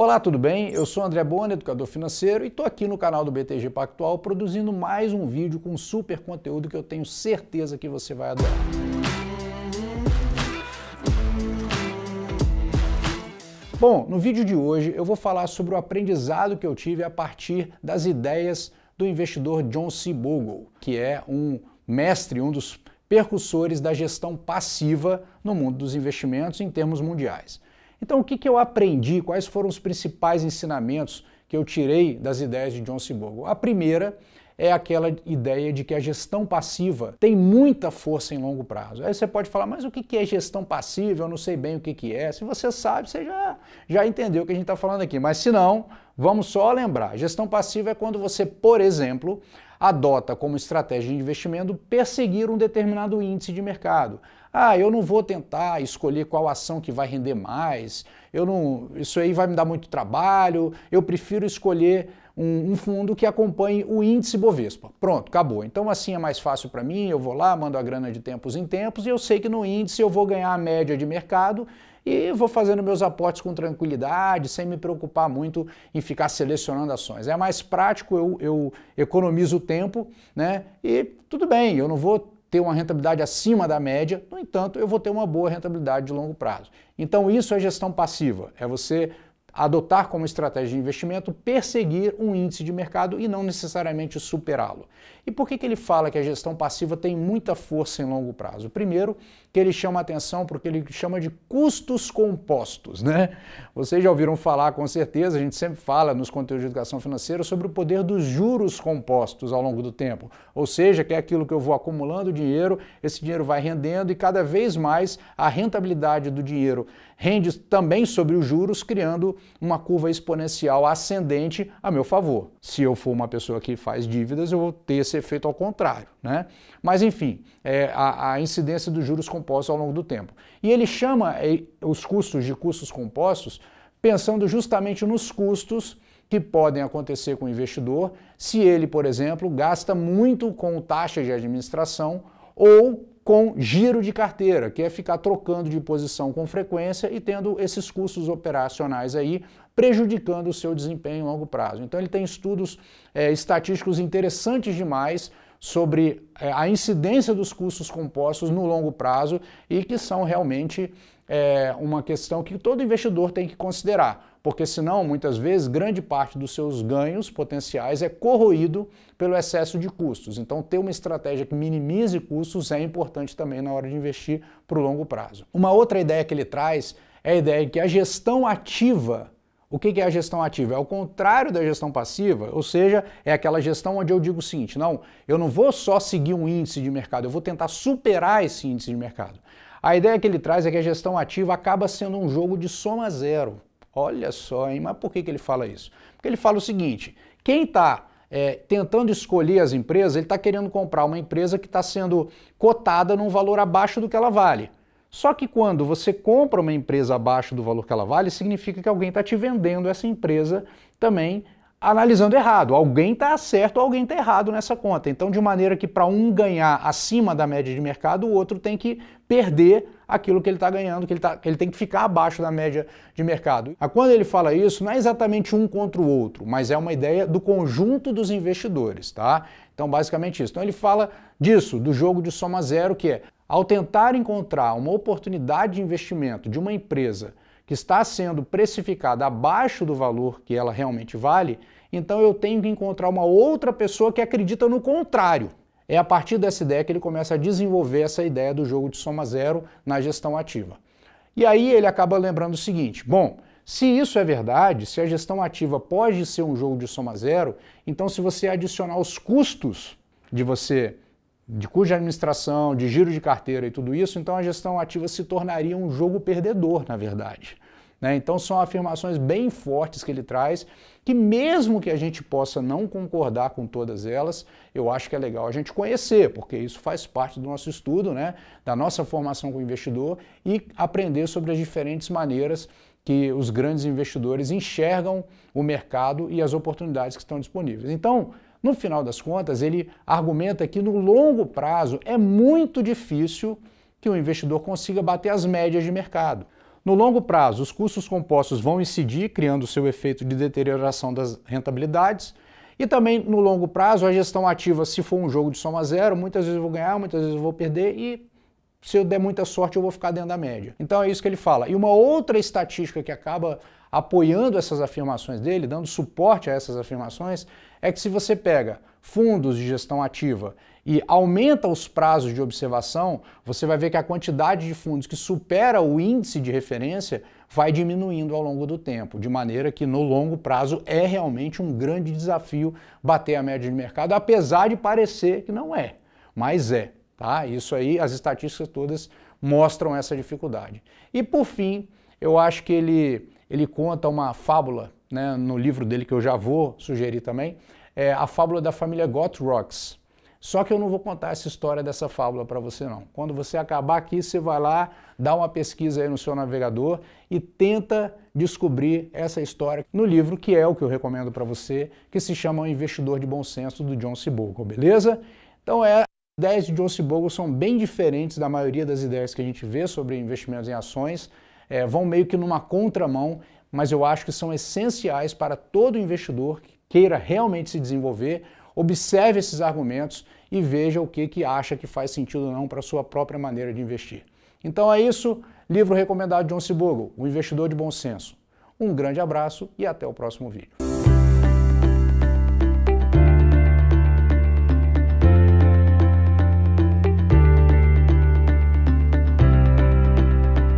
Olá, tudo bem? Eu sou André Boni, educador financeiro, e estou aqui no canal do BTG Pactual produzindo mais um vídeo com super conteúdo que eu tenho certeza que você vai adorar. Bom, no vídeo de hoje eu vou falar sobre o aprendizado que eu tive a partir das ideias do investidor John C. Bogle, que é um mestre, um dos percussores da gestão passiva no mundo dos investimentos em termos mundiais. Então, o que, que eu aprendi? Quais foram os principais ensinamentos que eu tirei das ideias de John Sibogo? A primeira é aquela ideia de que a gestão passiva tem muita força em longo prazo. Aí você pode falar, mas o que é gestão passiva? Eu não sei bem o que é. Se você sabe, você já, já entendeu o que a gente está falando aqui. Mas se não, vamos só lembrar: gestão passiva é quando você, por exemplo, adota como estratégia de investimento perseguir um determinado índice de mercado. Ah, eu não vou tentar escolher qual ação que vai render mais, eu não, isso aí vai me dar muito trabalho, eu prefiro escolher um, um fundo que acompanhe o índice Bovespa. Pronto, acabou. Então assim é mais fácil para mim, eu vou lá, mando a grana de tempos em tempos e eu sei que no índice eu vou ganhar a média de mercado e vou fazendo meus aportes com tranquilidade, sem me preocupar muito em ficar selecionando ações. É mais prático, eu, eu economizo tempo, né? E tudo bem, eu não vou ter uma rentabilidade acima da média, no entanto, eu vou ter uma boa rentabilidade de longo prazo. Então, isso é gestão passiva, é você adotar como estratégia de investimento perseguir um índice de mercado e não necessariamente superá-lo. E por que, que ele fala que a gestão passiva tem muita força em longo prazo? Primeiro, que ele chama atenção porque o que ele chama de custos compostos. Né? Vocês já ouviram falar, com certeza, a gente sempre fala nos conteúdos de educação financeira sobre o poder dos juros compostos ao longo do tempo. Ou seja, que é aquilo que eu vou acumulando dinheiro, esse dinheiro vai rendendo e cada vez mais a rentabilidade do dinheiro rende também sobre os juros, criando uma curva exponencial ascendente a meu favor. Se eu for uma pessoa que faz dívidas, eu vou ter esse efeito ao contrário. Né? Mas enfim, é a, a incidência dos juros compostos ao longo do tempo. E ele chama é, os custos de custos compostos pensando justamente nos custos que podem acontecer com o investidor se ele, por exemplo, gasta muito com taxa de administração ou com giro de carteira, que é ficar trocando de posição com frequência e tendo esses custos operacionais aí prejudicando o seu desempenho a longo prazo. Então ele tem estudos é, estatísticos interessantes demais sobre é, a incidência dos custos compostos no longo prazo e que são realmente é, uma questão que todo investidor tem que considerar, porque senão, muitas vezes, grande parte dos seus ganhos potenciais é corroído pelo excesso de custos. Então, ter uma estratégia que minimize custos é importante também na hora de investir para o longo prazo. Uma outra ideia que ele traz é a ideia de que a gestão ativa o que é a gestão ativa? É o contrário da gestão passiva, ou seja, é aquela gestão onde eu digo o seguinte: não, eu não vou só seguir um índice de mercado, eu vou tentar superar esse índice de mercado. A ideia que ele traz é que a gestão ativa acaba sendo um jogo de soma zero. Olha só, hein? Mas por que, que ele fala isso? Porque ele fala o seguinte: quem está é, tentando escolher as empresas, ele está querendo comprar uma empresa que está sendo cotada num valor abaixo do que ela vale. Só que quando você compra uma empresa abaixo do valor que ela vale, significa que alguém está te vendendo essa empresa também analisando errado. Alguém está certo, alguém está errado nessa conta. Então, de maneira que para um ganhar acima da média de mercado, o outro tem que perder aquilo que ele está ganhando, que ele, tá, ele tem que ficar abaixo da média de mercado. Ah, quando ele fala isso, não é exatamente um contra o outro, mas é uma ideia do conjunto dos investidores, tá? Então, basicamente isso. Então, ele fala disso, do jogo de soma zero, que é ao tentar encontrar uma oportunidade de investimento de uma empresa que está sendo precificada abaixo do valor que ela realmente vale, então eu tenho que encontrar uma outra pessoa que acredita no contrário. É a partir dessa ideia que ele começa a desenvolver essa ideia do jogo de soma zero na gestão ativa. E aí ele acaba lembrando o seguinte: bom, se isso é verdade, se a gestão ativa pode ser um jogo de soma zero, então se você adicionar os custos de você de cuja administração, de giro de carteira e tudo isso, então a gestão ativa se tornaria um jogo perdedor, na verdade. Né? Então são afirmações bem fortes que ele traz, que mesmo que a gente possa não concordar com todas elas, eu acho que é legal a gente conhecer, porque isso faz parte do nosso estudo, né? da nossa formação com o investidor e aprender sobre as diferentes maneiras que os grandes investidores enxergam o mercado e as oportunidades que estão disponíveis. Então, no final das contas, ele argumenta que no longo prazo é muito difícil que o investidor consiga bater as médias de mercado. No longo prazo, os custos compostos vão incidir, criando seu efeito de deterioração das rentabilidades. E também no longo prazo, a gestão ativa, se for um jogo de soma zero, muitas vezes eu vou ganhar, muitas vezes eu vou perder e se eu der muita sorte, eu vou ficar dentro da média. Então é isso que ele fala. E uma outra estatística que acaba apoiando essas afirmações dele, dando suporte a essas afirmações, é que se você pega fundos de gestão ativa e aumenta os prazos de observação, você vai ver que a quantidade de fundos que supera o índice de referência vai diminuindo ao longo do tempo, de maneira que no longo prazo é realmente um grande desafio bater a média de mercado, apesar de parecer que não é, mas é. Tá? Isso aí, as estatísticas todas mostram essa dificuldade. E por fim, eu acho que ele, ele conta uma fábula né, no livro dele que eu já vou sugerir também, é a fábula da família Rocks. Só que eu não vou contar essa história dessa fábula para você não. Quando você acabar aqui, você vai lá, dá uma pesquisa aí no seu navegador e tenta descobrir essa história no livro que é o que eu recomendo para você, que se chama O Investidor de Bom Senso do John Bogle. beleza? Então é ideias de John Bogle são bem diferentes da maioria das ideias que a gente vê sobre investimentos em ações, é, vão meio que numa contramão, mas eu acho que são essenciais para todo investidor que queira realmente se desenvolver, observe esses argumentos e veja o que, que acha que faz sentido ou não para a sua própria maneira de investir. Então é isso, livro recomendado de John Bogle, O Investidor de Bom Senso. Um grande abraço e até o próximo vídeo.